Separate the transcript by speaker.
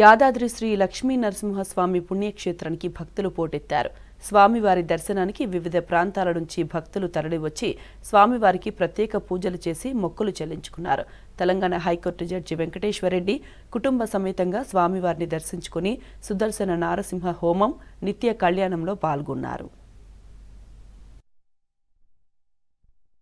Speaker 1: యాదాద్రి శ్రీ లక్ష్మీ నరసింహస్వామి పుణ్యక్షేత్రానికి భక్తులు పోటెత్తారు స్వామివారి దర్శనానికి వివిధ ప్రాంతాల నుంచి భక్తులు తరలివచ్చి స్వామివారికి ప్రత్యేక పూజలు చేసి మొక్కులు చెల్లించుకున్నారు తెలంగాణ హైకోర్టు జడ్జి వెంకటేశ్వరరెడ్డి కుటుంబ సమేతంగా స్వామివారిని దర్శించుకుని సుదర్శన నారసింహ హోమం నిత్య కళ్యాణంలో పాల్గొన్నారు